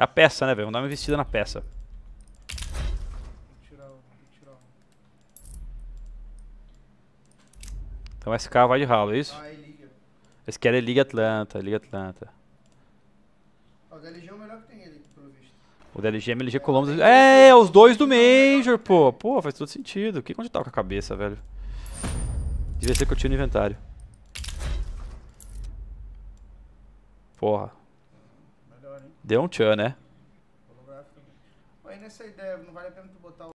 É a peça, né, velho? Vamos dar uma investida na peça. Então esse carro vai de ralo, é isso? Ah, é Liga. Esse cara é Liga Atlanta, Liga Atlanta. Ah, o DLG é o melhor que tem ele, pelo visto. O DLG, MLG, é, é Columbus... É, é, os dois do Major, pô. Pô, faz todo sentido. O que onde tá com a cabeça, velho? Devia ser que eu tinha no inventário. Porra. Deu um tchan, né? Aí nessa ideia, não vale a pena tu botar o.